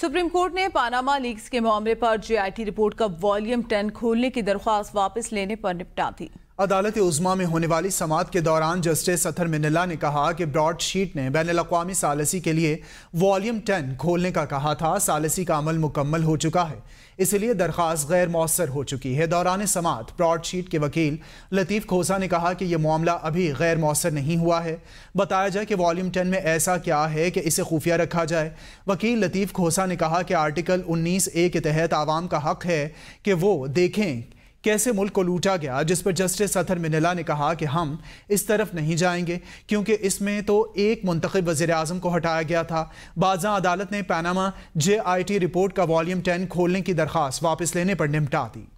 supreme court ने Panama leaks के मामले पर जेआईटी रिपोर्ट का वॉल्यूम 10 खोलने की दरख्वास्त वापस लेने पर निपटा दी अदालत उज़मा में होने वाली समात के दौरान जस्टिस अथर मिनला ने कहा कि ब्रॉड शीट ने बैन अवी सालसी के लिए वॉल्यूम टेन खोलने का कहा था सालसी का अमल मुकम्मल हो चुका है इसलिए दरख्वास्त गैर मौसर हो चुकी है दौरान समात ब्रॉड शीट के वकील लतीफ़ खोसा ने कहा कि यह मामला अभी गैर मौसर नहीं हुआ है बताया जाए कि वॉल्यूम टेन में ऐसा क्या है कि इसे खुफिया रखा जाए वकील लतीफ़ खोसा ने कहा कि आर्टिकल उन्नीस ए के तहत आवाम का हक है कि वो देखें कैसे मुल्क को लूटा गया जिस पर जस्टिस अथर मिनला ने कहा कि हम इस तरफ नहीं जाएंगे क्योंकि इसमें तो एक मंतखब वजीर अजम को हटाया गया था बाजा अदालत ने Panama J I T report का वॉल्यूम टेन खोलने की दरख्वास्त वापस लेने पर निपटा दी